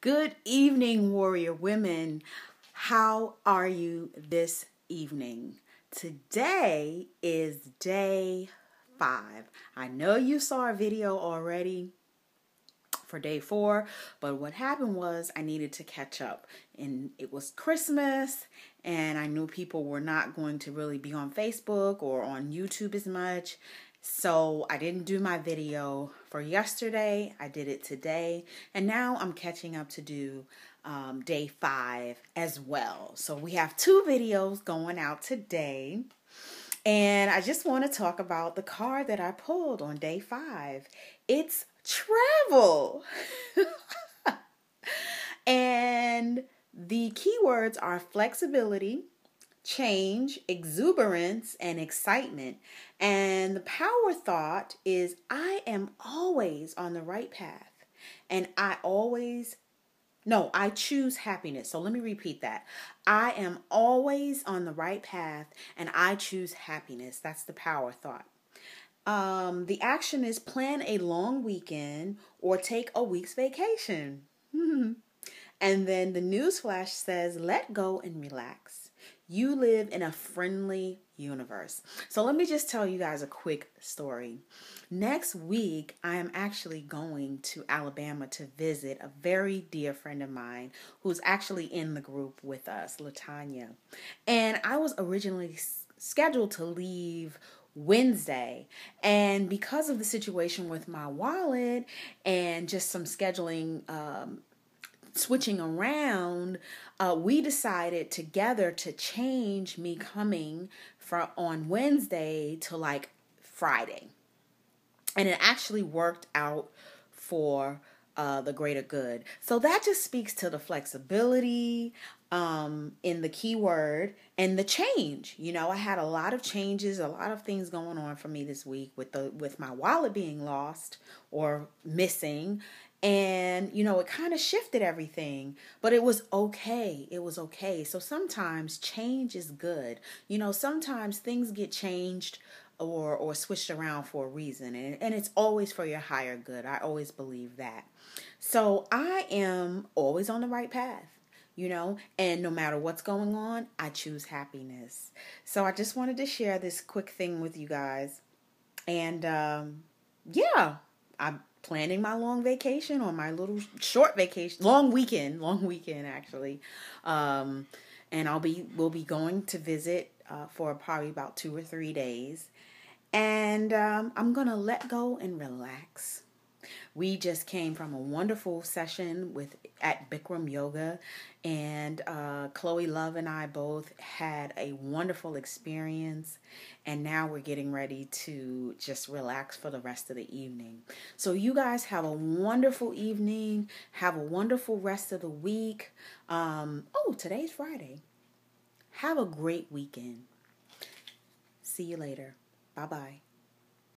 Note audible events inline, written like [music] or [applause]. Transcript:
Good evening, warrior women. How are you this evening? Today is day five. I know you saw a video already for day four, but what happened was I needed to catch up. And it was Christmas, and I knew people were not going to really be on Facebook or on YouTube as much. So I didn't do my video for yesterday. I did it today. And now I'm catching up to do um, day five as well. So we have two videos going out today. And I just want to talk about the card that I pulled on day five. It's travel. [laughs] and the keywords are flexibility, change, exuberance, and excitement. And the power thought is I am always on the right path and I always no, I choose happiness. So let me repeat that. I am always on the right path and I choose happiness. That's the power thought. Um, the action is plan a long weekend or take a week's vacation. [laughs] and then the newsflash says let go and relax. You live in a friendly universe. So let me just tell you guys a quick story. Next week, I am actually going to Alabama to visit a very dear friend of mine who's actually in the group with us, Latanya. And I was originally scheduled to leave Wednesday. And because of the situation with my wallet and just some scheduling um, switching around, uh, we decided together to change me coming from on Wednesday to like Friday. And it actually worked out for uh, the greater good. So that just speaks to the flexibility um, in the keyword and the change. You know, I had a lot of changes, a lot of things going on for me this week with the with my wallet being lost or missing, and you know it kind of shifted everything but it was okay it was okay so sometimes change is good you know sometimes things get changed or or switched around for a reason and, and it's always for your higher good i always believe that so i am always on the right path you know and no matter what's going on i choose happiness so i just wanted to share this quick thing with you guys and um yeah i planning my long vacation or my little short vacation, long weekend, long weekend actually. Um, and I'll be we'll be going to visit uh, for probably about two or three days, and um, I'm gonna let go and relax. We just came from a wonderful session with at Bikram Yoga, and uh, Chloe Love and I both had a wonderful experience. And now we're getting ready to just relax for the rest of the evening. So you guys have a wonderful evening. Have a wonderful rest of the week. Um, oh, today's Friday. Have a great weekend. See you later. Bye bye.